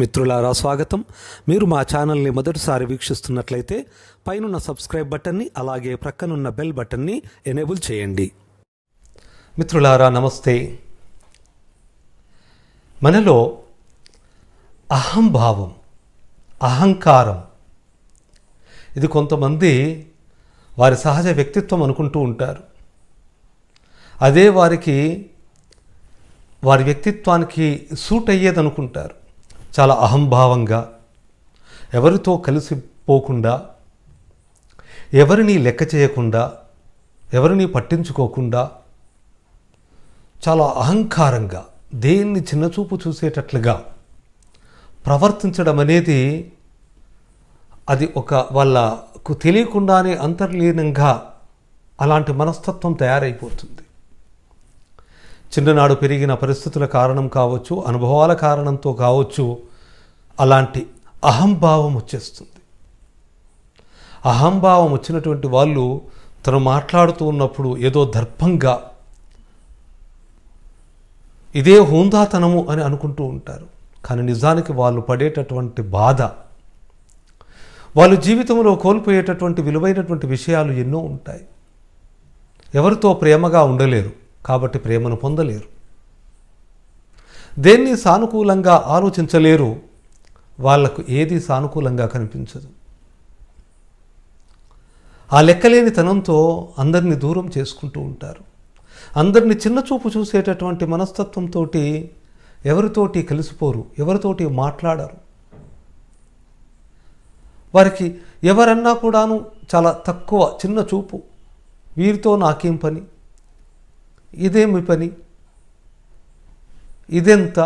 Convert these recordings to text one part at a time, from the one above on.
మిత్రులారా స్వాగతం మీరు మా ఛానల్ని మొదటిసారి వీక్షిస్తున్నట్లయితే పైనున్న సబ్స్క్రైబ్ బటన్ని అలాగే ప్రక్కనున్న బెల్ బటన్ని ఎనేబుల్ చేయండి మిత్రులారా నమస్తే మనలో అహంభావం అహంకారం ఇది కొంతమంది వారి సహజ వ్యక్తిత్వం అనుకుంటూ ఉంటారు అదే వారికి వారి వ్యక్తిత్వానికి సూట్ అయ్యేది అనుకుంటారు చాలా అహంభావంగా ఎవరితో కలిసిపోకుండా ఎవరిని లెక్క చేయకుండా ఎవరిని పట్టించుకోకుండా చాలా అహంకారంగా దేన్ని చిన్నచూపు చూసేటట్లుగా ప్రవర్తించడం అనేది అది ఒక వాళ్ళకు తెలియకుండానే అంతర్లీనంగా అలాంటి మనస్తత్వం తయారైపోతుంది చిన్ననాడు పెరిగిన పరిస్థితుల కారణం కావచ్చు అనుభవాల కారణంతో కావచ్చు అలాంటి అహంభావం వచ్చేస్తుంది అహంభావం వచ్చినటువంటి వాళ్ళు తను మాట్లాడుతూ ఉన్నప్పుడు ఏదో దర్భంగా ఇదే హోందాతనము అని అనుకుంటూ ఉంటారు కానీ నిజానికి వాళ్ళు పడేటటువంటి బాధ వాళ్ళు జీవితంలో కోల్పోయేటటువంటి విలువైనటువంటి విషయాలు ఎన్నో ఉంటాయి ఎవరితో ప్రేమగా ఉండలేరు కాబట్టి ప్రేమను పొందలేరు దేన్ని సానుకూలంగా ఆలోచించలేరు వాళ్లకు ఏది సానుకూలంగా కనిపించదు ఆ లెక్కలేని తనంతో అందరినీ దూరం చేసుకుంటూ ఉంటారు అందరినీ చిన్నచూపు చూసేటటువంటి మనస్తత్వంతో ఎవరితోటి కలిసిపోరు ఎవరితోటి మాట్లాడరు వారికి ఎవరన్నా కూడాను చాలా తక్కువ చిన్న చూపు వీరితో నాకేం పని ఇదేమి పని ఇదెంత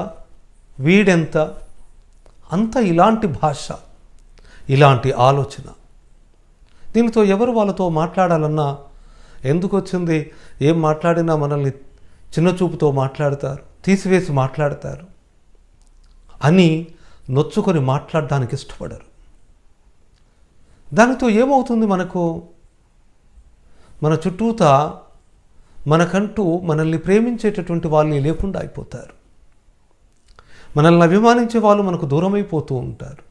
వీడెంత అంత ఇలాంటి భాష ఇలాంటి ఆలోచన దీనితో ఎవరు వాళ్ళతో మాట్లాడాలన్నా ఎందుకు వచ్చింది ఏం మాట్లాడినా మనల్ని చిన్నచూపుతో మాట్లాడతారు తీసివేసి మాట్లాడతారు అని నొచ్చుకొని మాట్లాడడానికి ఇష్టపడరు దానితో ఏమవుతుంది మనకు మన చుట్టూత మనకంటూ మనల్ని ప్రేమించేటటువంటి వాళ్ళు లేకుండా అయిపోతారు మనల్ని అభిమానించే వాళ్ళు మనకు దూరమైపోతూ ఉంటారు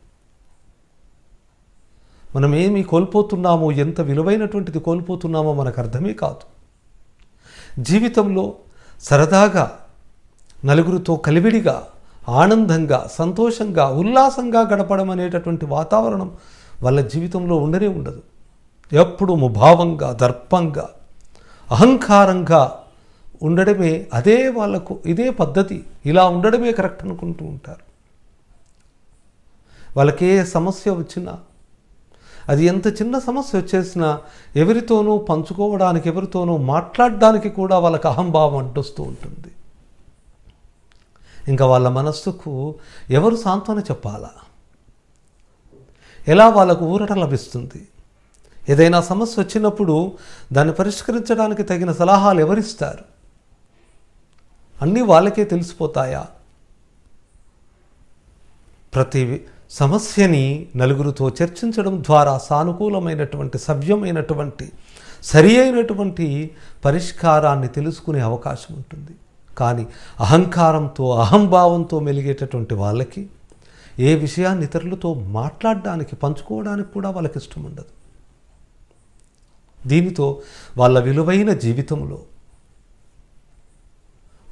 మనం ఏమి కోల్పోతున్నామో ఎంత విలువైనటువంటిది కోల్పోతున్నామో మనకు అర్థమే కాదు జీవితంలో సరదాగా నలుగురితో కలివిడిగా ఆనందంగా సంతోషంగా ఉల్లాసంగా గడపడం అనేటటువంటి వాతావరణం వాళ్ళ జీవితంలో ఉండనే ఉండదు ఎప్పుడు ముభావంగా దర్పంగా అహంకారంగా ఉండడమే అదే వాళ్ళకు ఇదే పద్ధతి ఇలా ఉండడమే కరెక్ట్ అనుకుంటూ ఉంటారు వాళ్ళకే సమస్య వచ్చినా అది ఎంత చిన్న సమస్య వచ్చేసినా ఎవరితోనూ పంచుకోవడానికి ఎవరితోనూ మాట్లాడడానికి కూడా వాళ్ళకి అహంభావం అంటొస్తూ ఉంటుంది ఇంకా వాళ్ళ మనస్సుకు ఎవరు సాంత్వన చెప్పాలా ఎలా వాళ్ళకు ఊరట లభిస్తుంది ఏదైనా సమస్య వచ్చినప్పుడు దాన్ని పరిష్కరించడానికి తగిన సలహాలు ఎవరిస్తారు అన్నీ వాళ్ళకే తెలిసిపోతాయా ప్రతి సమస్యని నలుగురితో చర్చించడం ద్వారా సానుకూలమైనటువంటి సవ్యమైనటువంటి సరి అయినటువంటి పరిష్కారాన్ని తెలుసుకునే అవకాశం ఉంటుంది కానీ అహంకారంతో అహంభావంతో మెలిగేటటువంటి వాళ్ళకి ఏ విషయాన్ని ఇతరులతో మాట్లాడడానికి పంచుకోవడానికి కూడా వాళ్ళకి ఇష్టం ఉండదు దీనితో వాళ్ళ విలువైన జీవితంలో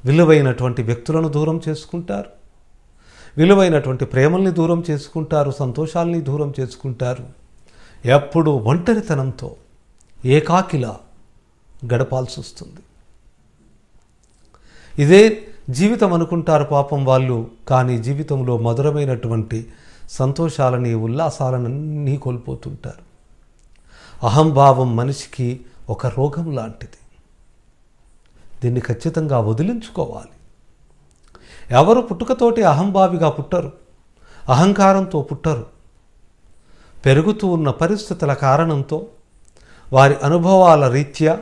విలువైనటువంటి వ్యక్తులను దూరం చేసుకుంటారు విలువైనటువంటి ప్రేమల్ని దూరం చేసుకుంటారు సంతోషాల్ని దూరం చేసుకుంటారు ఎప్పుడు ఒంటరితనంతో ఏకాకిలా గడపాల్సి వస్తుంది ఇదే జీవితం అనుకుంటారు పాపం వాళ్ళు కానీ జీవితంలో మధురమైనటువంటి సంతోషాలని ఉల్లాసాలన్నీ కోల్పోతుంటారు అహంభావం మనిషికి ఒక రోగం లాంటిది దీన్ని ఖచ్చితంగా వదిలించుకోవాలి ఎవరు పుట్టుకతోటి అహంభావిగా పుట్టరు అహంకారంతో పుట్టరు పెరుగుతూ ఉన్న పరిస్థితుల కారణంతో వారి అనుభవాల రీత్యా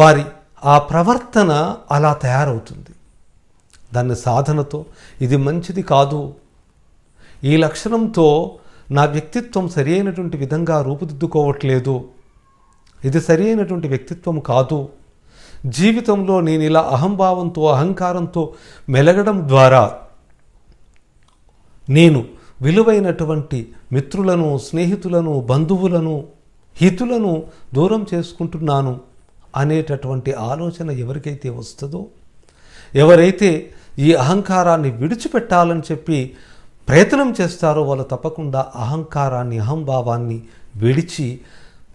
వారి ఆ ప్రవర్తన అలా తయారవుతుంది దాన్ని సాధనతో ఇది మంచిది కాదు ఈ లక్షణంతో నా వ్యక్తిత్వం సరి అయినటువంటి విధంగా రూపుదిద్దుకోవట్లేదు ఇది సరి అయినటువంటి వ్యక్తిత్వం కాదు జీవితంలో నేను ఇలా అహంభావంతో అహంకారంతో మెలగడం ద్వారా నేను విలువైనటువంటి మిత్రులను స్నేహితులను బంధువులను హితులను దూరం చేసుకుంటున్నాను అనేటటువంటి ఆలోచన ఎవరికైతే వస్తుందో ఎవరైతే ఈ అహంకారాన్ని విడిచిపెట్టాలని చెప్పి ప్రయత్నం చేస్తారో వాళ్ళు తప్పకుండా అహంకారాన్ని అహంభావాన్ని విడిచి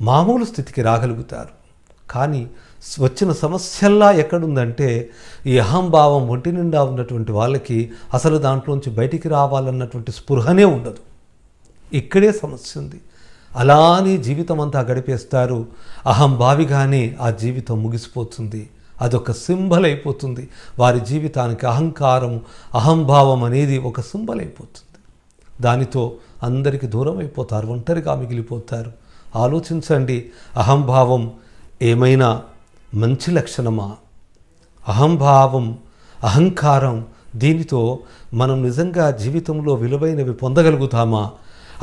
మామూలు స్థితికి రాగలుగుతారు కానీ వచ్చిన సమస్యల్లా ఎక్కడుందంటే ఈ అహంభావం ఒంటి నిండా ఉన్నటువంటి వాళ్ళకి అసలు దాంట్లోంచి బయటికి రావాలన్నటువంటి స్పృహనే ఉండదు ఇక్కడే సమస్య ఉంది అలానే జీవితం అంతా గడిపేస్తారు అహంభావిగానే ఆ జీవితం ముగిసిపోతుంది అదొక సింబల్ అయిపోతుంది వారి జీవితానికి అహంకారం అహంభావం అనేది ఒక సింబల్ అయిపోతుంది దానితో అందరికీ దూరం అయిపోతారు ఒంటరిగా మిగిలిపోతారు ఆలోచించండి అహంభావం ఏమైనా మంచి లక్షణమా అహంభావం అహంకారం దీనితో మనం నిజంగా జీవితంలో విలువైనవి పొందగలుగుతామా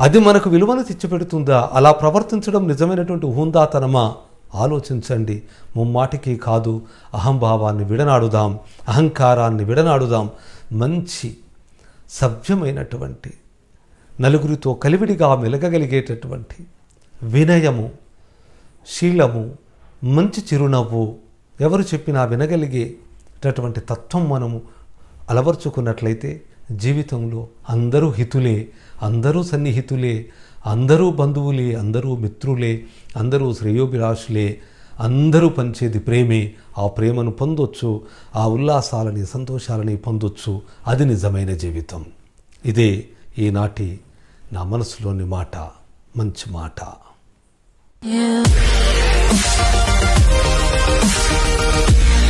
అది మనకు విలువను తెచ్చిపెడుతుందా అలా ప్రవర్తించడం నిజమైనటువంటి హూందాతనమా ఆలోచించండి ముమ్మాటికి కాదు అహంభావాన్ని విడనాడుదాం అహంకారాన్ని విడనాడుదాం మంచి సభ్యమైనటువంటి నలుగురితో కలివిడిగా మెలగగలిగేటటువంటి వినయము శీలము మంచి చిరునవ్వు ఎవరు చెప్పినా వినగలిగేటటువంటి తత్వం మనము అలవర్చుకున్నట్లయితే జీవితంలో అందరూ హితులే అందరూ సన్నిహితులే అందరూ బంధువులే అందరూ మిత్రులే అందరూ శ్రేయోభిలాషులే అందరూ పంచేది ప్రేమే ఆ ప్రేమను పొందొచ్చు ఆ ఉల్లాసాలని సంతోషాలని పొందొచ్చు అది నిజమైన జీవితం ఇదే ఈనాటి నా మనసులోని మాట మంచి మాట Yeah.